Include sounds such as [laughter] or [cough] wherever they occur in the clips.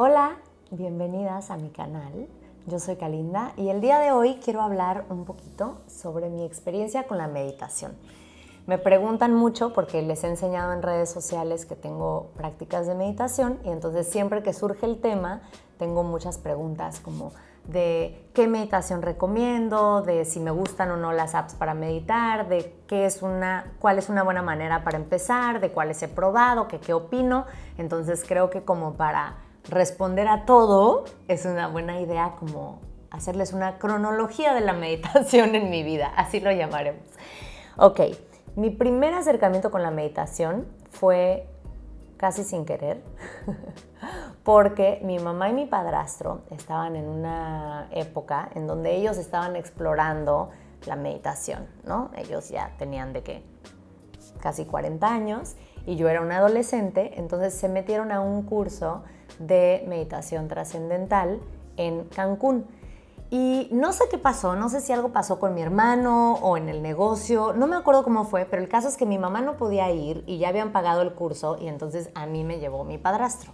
Hola, bienvenidas a mi canal. Yo soy Kalinda y el día de hoy quiero hablar un poquito sobre mi experiencia con la meditación. Me preguntan mucho porque les he enseñado en redes sociales que tengo prácticas de meditación y entonces siempre que surge el tema tengo muchas preguntas como de qué meditación recomiendo, de si me gustan o no las apps para meditar, de qué es una, cuál es una buena manera para empezar, de cuáles he probado, qué opino. Entonces creo que como para responder a todo, es una buena idea como hacerles una cronología de la [laughs] meditación en mi vida, así lo llamaremos. Ok, mi primer acercamiento con la meditación fue casi sin querer, [laughs] porque mi mamá y mi padrastro estaban en una época en donde ellos estaban explorando la meditación, ¿no? Ellos ya tenían de que casi 40 años y yo era una adolescente, entonces se metieron a un curso de meditación trascendental en Cancún. Y no sé qué pasó, no sé si algo pasó con mi hermano o en el negocio, no me acuerdo cómo fue, pero el caso es que mi mamá no podía ir y ya habían pagado el curso y entonces a mí me llevó mi padrastro.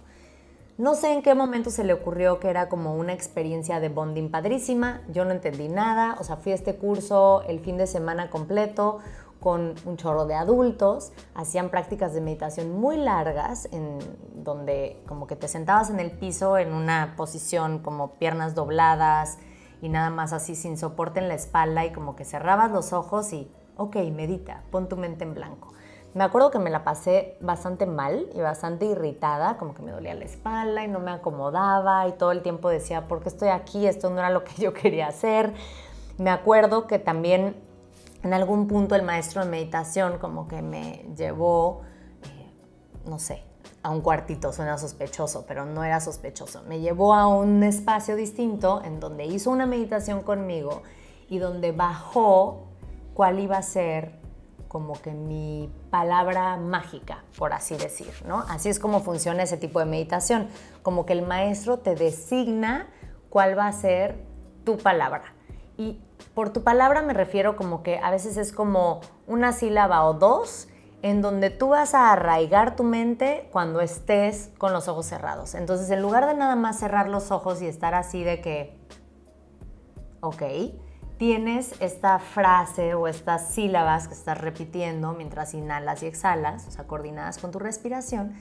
No sé en qué momento se le ocurrió que era como una experiencia de bonding padrísima, yo no entendí nada, o sea, fui a este curso el fin de semana completo, con un chorro de adultos, hacían prácticas de meditación muy largas, en donde como que te sentabas en el piso en una posición como piernas dobladas y nada más así sin soporte en la espalda y como que cerrabas los ojos y, ok, medita, pon tu mente en blanco. Me acuerdo que me la pasé bastante mal y bastante irritada, como que me dolía la espalda y no me acomodaba y todo el tiempo decía, ¿por qué estoy aquí? Esto no era lo que yo [laughs] quería hacer. Me acuerdo que también en algún punto el maestro de meditación como que me llevó, eh, no sé, a un cuartito, suena sospechoso, pero no era sospechoso. Me llevó a un espacio distinto en donde hizo una meditación conmigo y donde bajó cuál iba a ser como que mi palabra mágica, por así decir, ¿no? Así es como funciona ese tipo de meditación, como que el maestro te designa cuál va a ser tu palabra. Y por tu palabra me refiero como que a veces es como una sílaba o dos en donde tú vas a arraigar tu mente cuando estés con los ojos cerrados. Entonces, en lugar de nada más cerrar los ojos y estar así de que, ok, tienes esta frase o estas sílabas que estás repitiendo mientras inhalas y exhalas, o sea, coordinadas con tu respiración,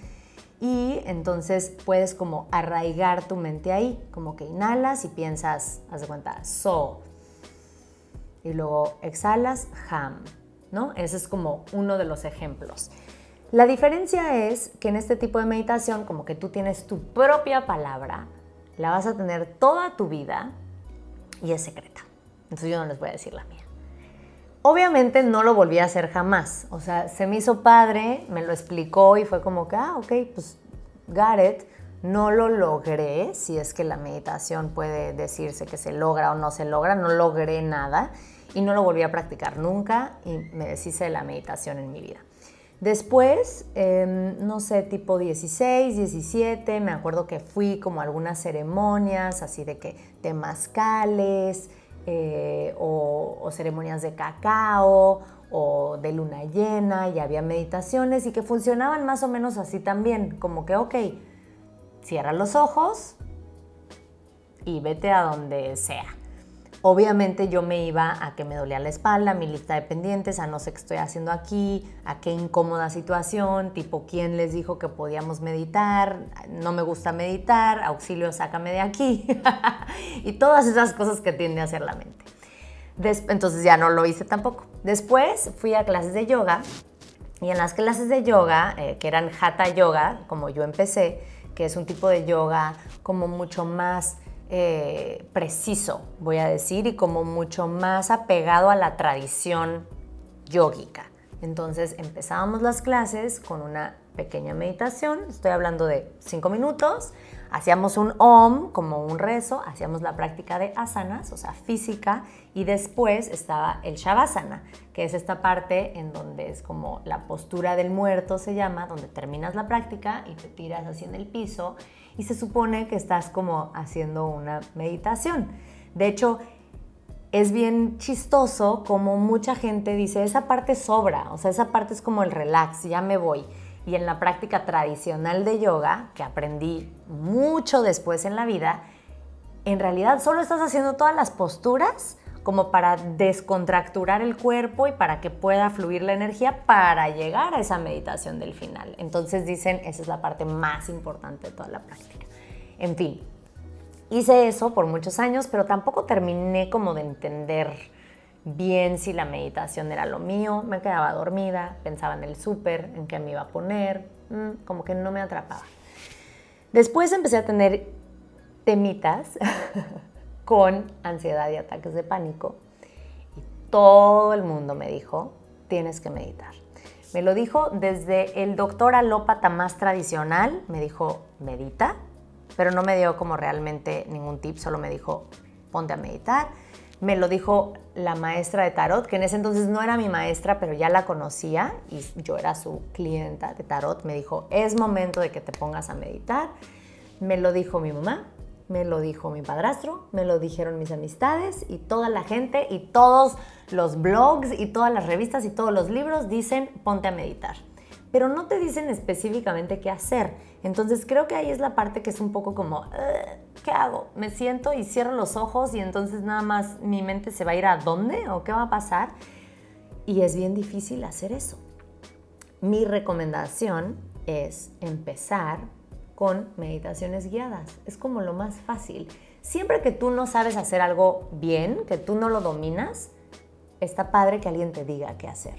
y entonces puedes como arraigar tu mente ahí, como que inhalas y piensas, haz de cuenta, so, y luego exhalas ham, ¿no? Ese es como uno de los ejemplos. La diferencia es que en este tipo de meditación como que tú tienes tu propia palabra, la vas a tener toda tu vida y es secreta. Entonces yo no les voy a decir la mía. Obviamente no lo volví a hacer jamás. O sea, se me hizo padre, me lo explicó y fue como que, ah, ok, pues Gareth, no lo logré, si es que la meditación puede decirse que se logra o no se logra, no logré nada y no lo volví a practicar nunca y me deshice de la meditación en mi vida. Después, em, no sé, tipo 16, 17, me acuerdo que fui como a algunas ceremonias, así de que temazcales eh, o, o ceremonias de cacao o de luna llena y había meditaciones y que funcionaban más o menos así también, como que, ok, cierra los ojos y vete a donde sea. Obviamente yo me iba a que me dolía la espalda, a mi lista de pendientes, a no sé qué estoy haciendo aquí, a qué incómoda situación, tipo quién les dijo que podíamos meditar, no me gusta meditar, auxilio, sácame de aquí. [laughs] y todas esas cosas que tiende a hacer la mente. Entonces ya no lo hice tampoco. Después fui a clases de yoga y en las clases de yoga, eh, que eran hatha yoga, como yo empecé, que es un tipo de yoga como mucho más eh, preciso, voy a decir, y como mucho más apegado a la tradición yógica. Entonces empezábamos las clases con una pequeña meditación, estoy hablando de cinco minutos, Hacíamos un om, como un rezo, hacíamos la práctica de asanas, o sea, física, y después estaba el shavasana, que es esta parte en donde es como la postura del muerto se llama, donde terminas la práctica y te tiras así en el piso y se supone que estás como haciendo una meditación. De hecho, es bien chistoso como mucha gente dice, esa parte sobra, o sea, esa parte es como el relax, ya me voy y en la práctica tradicional de yoga, que aprendí mucho después en la vida, en realidad solo estás haciendo todas las posturas como para descontracturar el cuerpo y para que pueda fluir la energía para llegar a esa meditación del final. Entonces dicen, esa es la parte más importante de toda la práctica. En fin, hice eso por muchos años, pero tampoco terminé como de entender bien si la meditación era lo mío, me quedaba dormida, pensaba en el súper, en qué me iba a poner, mm, como que no me atrapaba. Después empecé a tener temitas [laughs] con ansiedad y ataques de pánico y todo el mundo me dijo, tienes que meditar. Me lo dijo desde el doctor alópata más tradicional, me dijo, medita, pero no me dio como realmente ningún tip, solo me dijo, ponte a meditar me lo dijo la maestra de tarot, que en ese entonces no era mi maestra, pero ya la conocía y yo era su clienta de tarot, me dijo, es momento de que te pongas a meditar. Me lo dijo mi mamá, me lo dijo mi padrastro, me lo dijeron mis amistades y toda la gente y todos los blogs y todas las revistas y todos los libros dicen ponte a meditar pero no te dicen específicamente qué hacer. Entonces creo que ahí es la parte que es un poco como, ¿qué hago? Me siento y cierro los ojos y entonces nada más mi mente se va a ir a dónde o qué va a pasar. Y es bien difícil hacer eso. Mi recomendación es empezar con meditaciones guiadas. Es como lo más fácil. Siempre que tú no sabes hacer algo bien, que tú no lo dominas, está padre que alguien te diga qué hacer,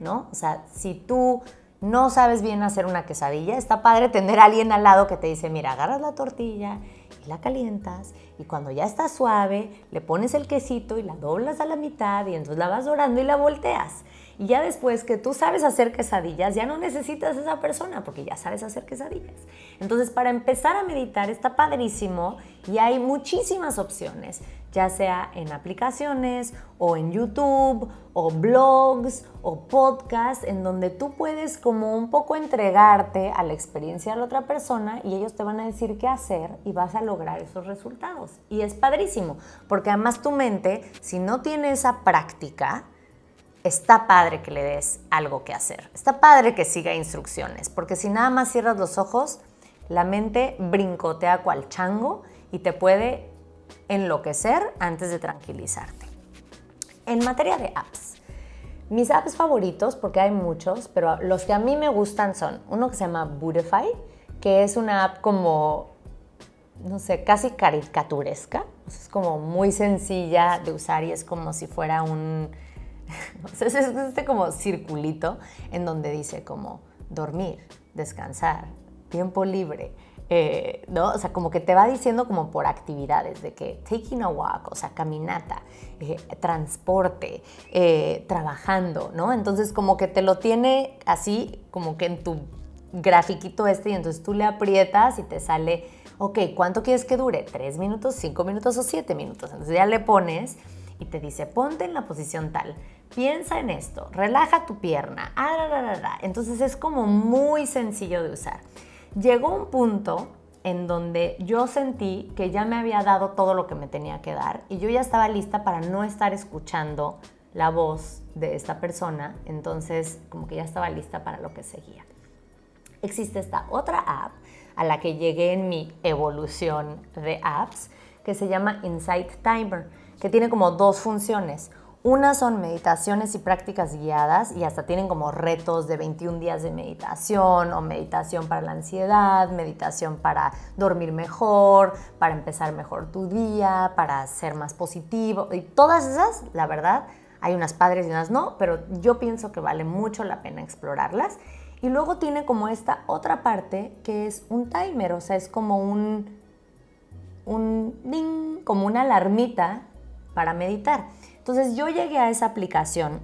¿no? O sea, si tú no sabes bien hacer una quesadilla, está padre tener a alguien al lado que te dice, mira, agarras la tortilla y la calientas y cuando ya está suave, le pones el quesito y la doblas a la mitad y entonces la vas dorando y la volteas. Y ya después que tú sabes hacer quesadillas, ya no necesitas a esa persona porque ya sabes hacer quesadillas. Entonces, para empezar a meditar está padrísimo y hay muchísimas opciones ya sea en aplicaciones o en YouTube o blogs o podcasts, en donde tú puedes como un poco entregarte a la experiencia de la otra persona y ellos te van a decir qué hacer y vas a lograr esos resultados. Y es padrísimo, porque además tu mente, si no tiene esa práctica, está padre que le des algo que hacer, está padre que siga instrucciones, porque si nada más cierras los ojos, la mente brincotea cual chango y te puede enloquecer antes de tranquilizarte. En materia de apps, mis apps favoritos, porque hay muchos, pero los que a mí me gustan son uno que se llama Budify, que es una app como, no sé, casi caricaturesca. Es como muy sencilla de usar y es como si fuera un... [laughs] es este como circulito en donde dice como dormir, descansar, tiempo libre, eh, ¿no? O sea, como que te va diciendo como por actividades, de que taking a walk, o sea, caminata, eh, transporte, eh, trabajando, ¿no? Entonces como que te lo tiene así, como que en tu grafiquito este, y entonces tú le aprietas y te sale, ok, ¿cuánto quieres que dure? ¿Tres minutos, cinco minutos o siete minutos? Entonces ya le pones y te dice, ponte en la posición tal, piensa en esto, relaja tu pierna, ah, entonces es como muy sencillo de usar llegó un punto en donde yo sentí que ya me había dado todo lo que me tenía que dar y yo ya estaba lista para no estar escuchando la voz de esta persona, entonces como que ya estaba lista para lo que seguía. Existe esta otra app a la que llegué en mi evolución de apps que se llama Insight Timer, que tiene como dos funciones. Unas son meditaciones y prácticas guiadas y hasta tienen como retos de 21 días de meditación o meditación para la ansiedad, meditación para dormir mejor, para empezar mejor tu día, para ser más positivo. Y todas esas, la verdad, hay unas padres y unas no, pero yo pienso que vale mucho la pena explorarlas. Y luego tiene como esta otra parte que es un timer, o sea, es como un, un ding, como una alarmita para meditar. Entonces yo llegué a esa aplicación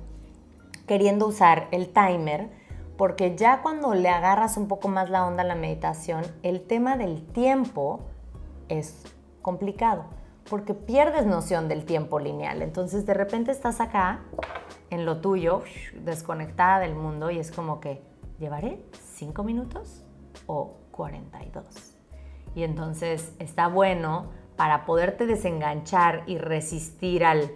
queriendo usar el timer porque ya cuando le agarras un poco más la onda a la meditación, el tema del tiempo es complicado porque pierdes noción del tiempo lineal. Entonces de repente estás acá en lo tuyo, desconectada del mundo y es como que, ¿llevaré 5 minutos o 42? Y entonces está bueno para poderte desenganchar y resistir al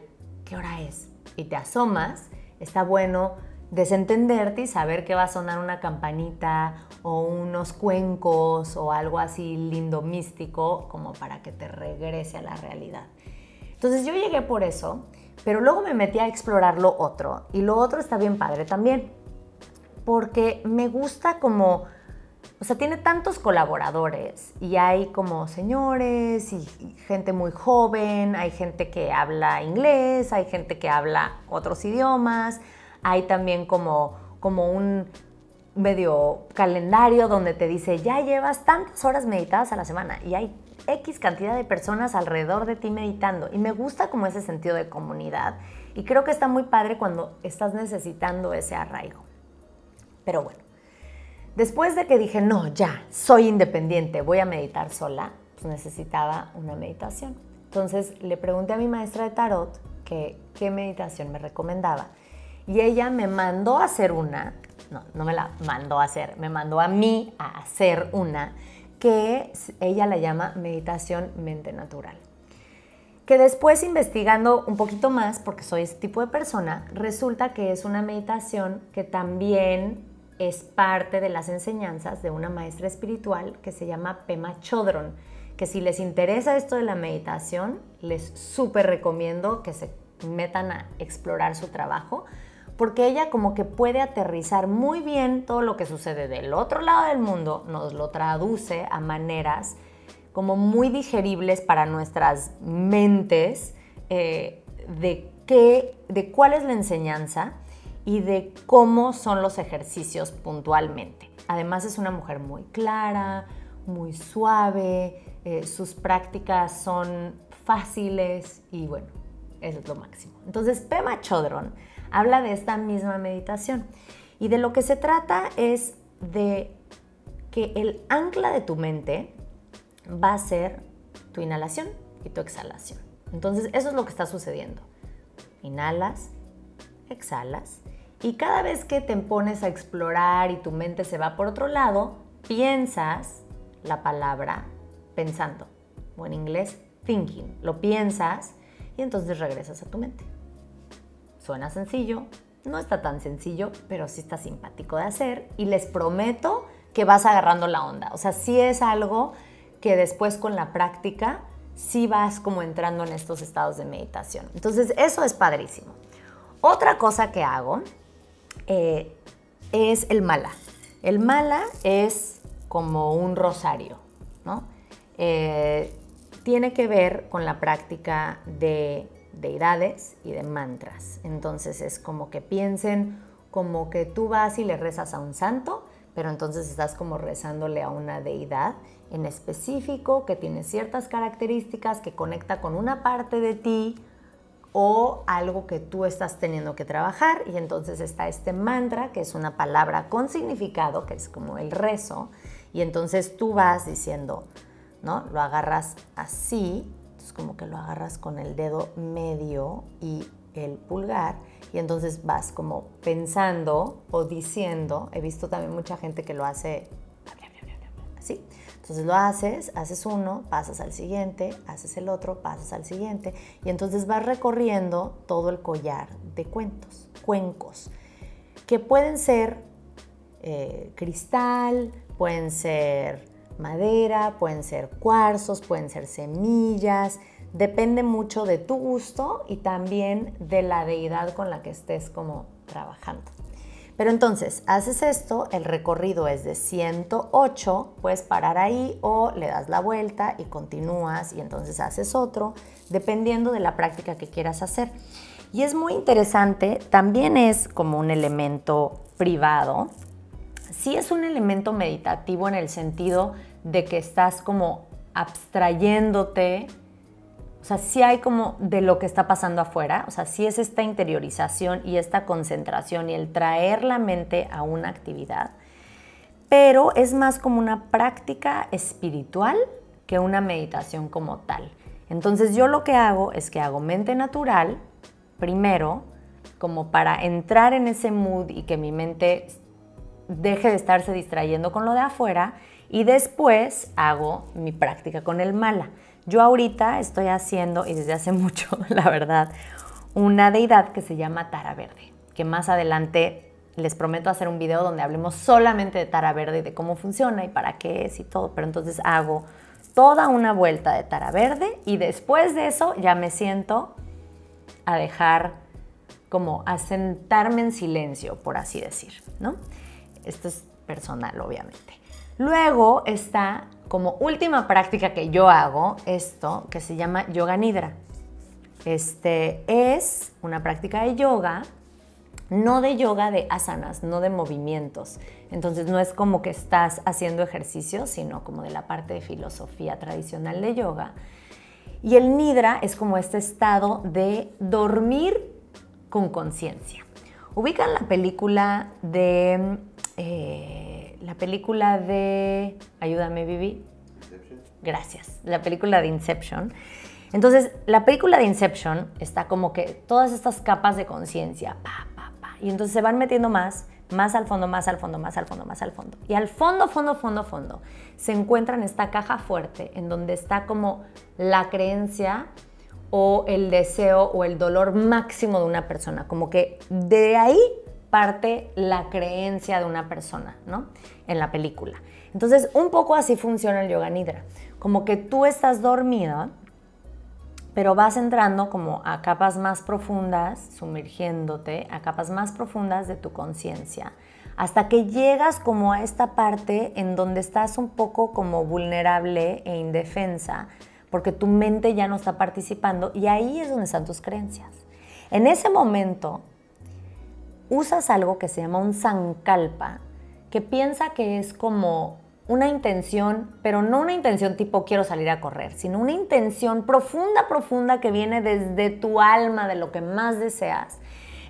¿qué hora es? Y te asomas, está bueno desentenderte y saber que va a sonar una campanita o unos cuencos o algo así lindo, místico, como para que te regrese a la realidad. Entonces yo llegué por eso, pero luego me metí a explorar lo otro y lo otro está bien padre también, porque me gusta como o sea, tiene tantos colaboradores y hay como señores y, gente muy joven, hay gente que habla inglés, hay gente que habla otros idiomas, hay también como, como un medio calendario donde te dice, ya llevas tantas horas meditadas a la semana y hay X cantidad de personas alrededor de ti meditando. Y me gusta como ese sentido de comunidad. Y creo que está muy padre cuando estás necesitando ese arraigo. Pero bueno, Después de que dije, no, ya, soy independiente, voy a meditar sola, pues necesitaba una meditación. Entonces le pregunté a mi maestra de tarot que, qué meditación me recomendaba. Y ella me mandó a hacer una, no, no me la mandó a hacer, me mandó a mí a hacer una que ella la llama meditación mente natural. Que después investigando un poquito más, porque soy ese tipo de persona, resulta que es una meditación que también es parte de las enseñanzas de una maestra espiritual que se llama Pema Chodron, que si les interesa esto de la meditación, les súper recomiendo que se metan a explorar su trabajo, porque ella como que puede aterrizar muy bien todo lo que sucede del otro lado del mundo, nos lo traduce a maneras como muy digeribles para nuestras mentes eh, de, qué, de cuál es la enseñanza y de cómo son los ejercicios puntualmente. Además es una mujer muy clara, muy suave, eh, sus prácticas son fáciles y bueno, eso es lo máximo. Entonces Pema Chodron habla de esta misma meditación y de lo que se trata es de que el ancla de tu mente va a ser tu inhalación y tu exhalación. Entonces eso es lo que está sucediendo. Inhalas, exhalas y cada vez que te pones a explorar y tu mente se va por otro lado, piensas la palabra pensando, o en inglés thinking. Lo piensas y entonces regresas a tu mente. Suena sencillo, no está tan sencillo, pero sí está simpático de hacer y les prometo que vas agarrando la onda. O sea, sí es algo que después con la práctica sí vas como entrando en estos estados de meditación. Entonces, eso es padrísimo. Otra cosa que hago eh, es el mala. El mala es como un rosario, ¿no? Eh, tiene que ver con la práctica de deidades y de mantras. Entonces es como que piensen como que tú vas y le rezas a un santo, pero entonces estás como rezándole a una deidad en específico que tiene ciertas características, que conecta con una parte de ti o algo que tú estás teniendo que trabajar. Y entonces está este mantra, que es una palabra con significado, que es como el rezo. Y entonces tú vas diciendo, ¿no? Lo agarras así, es como que lo agarras con el dedo medio y el pulgar. Y entonces vas como pensando o diciendo, he visto también mucha gente que lo hace así. Entonces lo haces, haces uno, pasas al siguiente, haces el otro, pasas al siguiente y entonces vas recorriendo todo el collar de cuentos, cuencos, que pueden ser eh, cristal, pueden ser madera, pueden ser cuarzos, pueden ser semillas, depende mucho de tu gusto y también de la deidad con la que estés como trabajando. Pero entonces, haces esto, el recorrido es de 108, puedes parar ahí o le das la vuelta y continúas y entonces haces otro, dependiendo de la práctica que quieras hacer. Y es muy interesante, también es como un elemento privado, sí es un elemento meditativo en el sentido de que estás como abstrayéndote o sea, sí hay como de lo que está pasando afuera, o sea, sí es esta interiorización y esta concentración y el traer la mente a una actividad, pero es más como una práctica espiritual que una meditación como tal. Entonces yo lo que hago es que hago mente natural primero, como para entrar en ese mood y que mi mente deje de estarse distrayendo con lo de afuera, y después hago mi práctica con el mala. Yo ahorita estoy haciendo, y desde hace [laughs] mucho, la verdad, una deidad que se llama Tara Verde, que más adelante les prometo hacer un video donde hablemos solamente de Tara Verde y de cómo funciona y para qué es y todo, pero entonces hago toda una vuelta de Tara Verde y después de eso ya me siento a dejar como a sentarme en silencio, por así decir, ¿no? Esto es personal, obviamente. Luego está como última práctica que yo hago esto, que se llama yoga nidra. Este es una práctica de yoga, no de yoga de asanas, no de movimientos. Entonces no es como que estás haciendo ejercicio, sino como de la parte de filosofía tradicional de yoga. Y el nidra es como este estado de dormir con conciencia. Ubican la película de eh, película de... Ayúdame, Vivi. Gracias. La película de Inception. Entonces, la película de Inception está como que todas estas capas de conciencia, y entonces se van metiendo más, más al fondo, más al fondo, más al fondo, más al fondo. Y al fondo, fondo, fondo, fondo, se encuentra en esta caja fuerte en donde está como la creencia o el deseo o el dolor máximo de una persona, como que de ahí parte la creencia de una persona, ¿no? En la película. Entonces, un poco así funciona el yoga nidra. Como que tú estás dormido pero vas entrando como a capas más profundas, sumergiéndote a capas más profundas de tu conciencia, hasta que llegas como a esta parte en donde estás un poco como vulnerable e indefensa, porque tu mente ya no está participando y ahí es donde están tus creencias. En ese momento usas algo que se llama un zancalpa, que piensa que es como una intención, pero no una intención tipo quiero salir a correr, sino una intención profunda, profunda que viene desde tu alma, de lo que más deseas,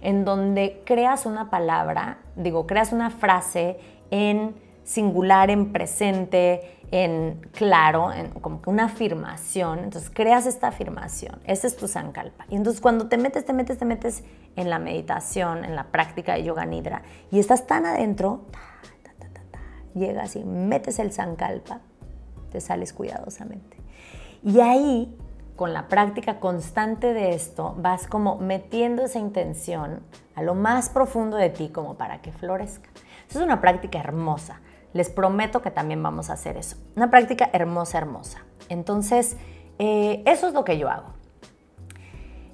en donde creas una palabra, digo, creas una frase en singular, en presente, en claro, como una afirmación. Entonces creas esta afirmación. Ese es tu sankalpa. Y entonces cuando te metes, te metes, te metes en la meditación, en la práctica de yoga nidra y estás tan adentro, llegas y metes el sankalpa, te sales cuidadosamente. Y ahí, con la práctica constante de esto, vas como metiendo esa intención a lo más profundo de ti como para que florezca. eso es una práctica hermosa. Les prometo que también vamos a hacer eso. Una práctica hermosa, hermosa. Entonces, eh, eso es lo que yo hago.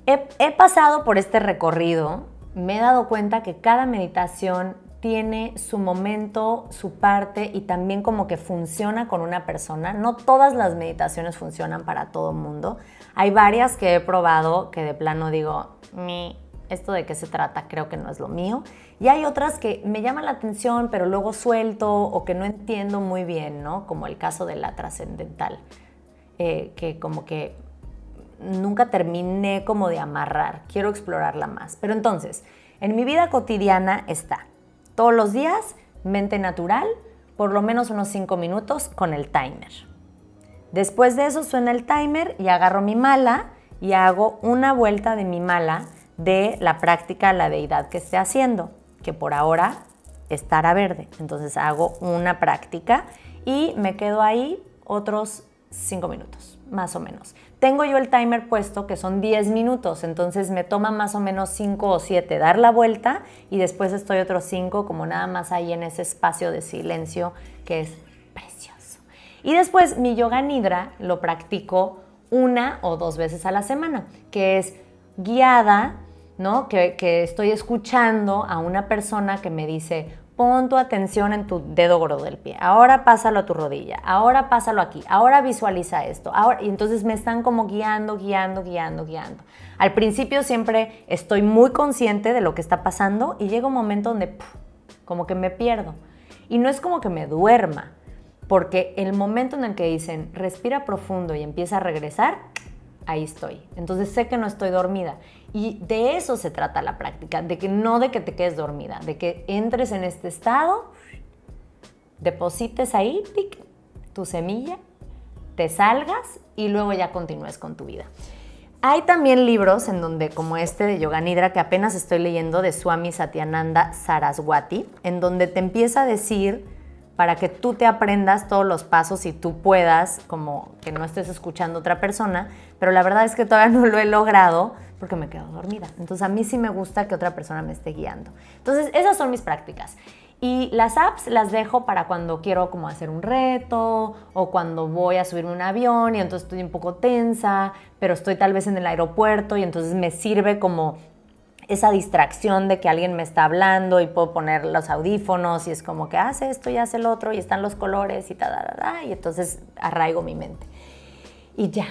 He, pasado por este recorrido, me he dado cuenta que cada meditación tiene su momento, su parte y también como que funciona con una persona. No todas las meditaciones funcionan para todo el mundo. Hay varias que he probado que de plano digo, mi esto de qué se trata creo que no es lo mío. Y hay otras que me llaman la atención, pero luego suelto o que no entiendo muy bien, ¿no? Como el caso de la trascendental, eh, que como que nunca terminé como de amarrar, quiero explorarla más. Pero entonces, en mi vida cotidiana está, todos los días, mente natural, por lo menos unos 5 minutos con el timer. Después de eso suena el timer y agarro mi mala y hago una vuelta de mi mala de la práctica la deidad que esté haciendo, que por ahora estará verde. Entonces hago una práctica y me quedo ahí otros 5 minutos, más o menos. Tengo yo el timer puesto que son 10 minutos, entonces me toma más o menos 5 o 7 dar la vuelta y después estoy otros 5 como nada más ahí en ese espacio de silencio que es precioso. Y después mi yoga nidra lo practico una o dos veces a la semana, que es guiada que, estoy escuchando a una persona que me dice, pon tu atención en tu dedo gordo del pie, ahora pásalo a tu rodilla, ahora pásalo aquí, ahora visualiza esto, ahora, y entonces me están como guiando, guiando, guiando, guiando. Al principio siempre estoy muy consciente de lo que está pasando y llega un momento donde como que me pierdo. Y no es como que me duerma, porque el momento en el que dicen respira profundo y empieza a regresar, ahí estoy. Entonces sé que no estoy dormida. Y de eso se trata la práctica, de que no de que te quedes dormida, de que entres en este estado, deposites ahí tu semilla, te salgas y luego ya continúes con tu vida. Hay también libros en donde, como este de Yoga Nidra, que apenas estoy leyendo, de Swami Satyananda Saraswati, en donde te empieza a decir para que tú te aprendas todos los pasos y tú puedas, como que no estés escuchando a otra persona, pero la verdad es que todavía [laughs] no lo he logrado porque me quedo dormida. Entonces a mí sí me gusta que otra persona me esté guiando. Entonces esas son mis prácticas. Y las apps las dejo para cuando quiero como hacer un reto o cuando voy a subir un avión y entonces estoy un poco tensa, pero estoy tal vez en el aeropuerto y entonces me sirve como esa distracción de que alguien me está hablando y puedo poner los audífonos y es como que hace esto y hace el otro y están los colores y ta, da da y entonces arraigo mi mente. Y ya.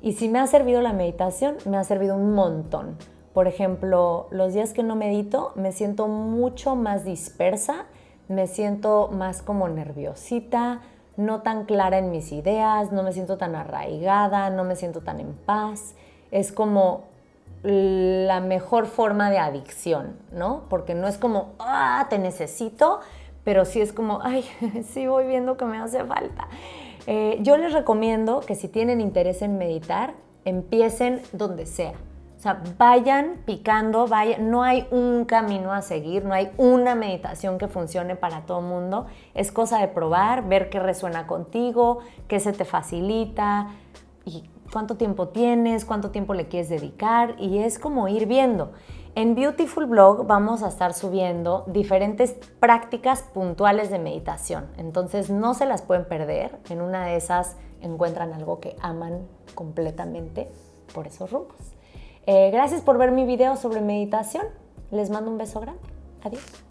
Y si me ha servido la meditación, me ha servido un montón. Por ejemplo, los días que no medito me siento mucho más dispersa, me siento más como nerviosita, no tan clara en mis ideas, no me siento tan arraigada, no me siento tan en paz. Es como la mejor forma de adicción, ¿no? Porque no es como, ah, te necesito, pero sí es como, ay, [laughs] sí voy viendo que me hace falta. Eh, yo les recomiendo que si tienen interés en meditar, empiecen donde sea. O sea, vayan picando, vayan. no hay un camino a seguir, no hay una meditación que funcione para todo el mundo. Es cosa de probar, ver qué resuena contigo, qué se te facilita y cuánto tiempo tienes, cuánto tiempo le quieres dedicar y es como ir viendo. En Beautiful Blog vamos a estar subiendo diferentes prácticas puntuales de meditación, entonces no se las pueden perder, en una de esas encuentran algo que aman completamente por esos rumbos. Eh, gracias por ver mi video sobre meditación, les mando un beso grande, adiós.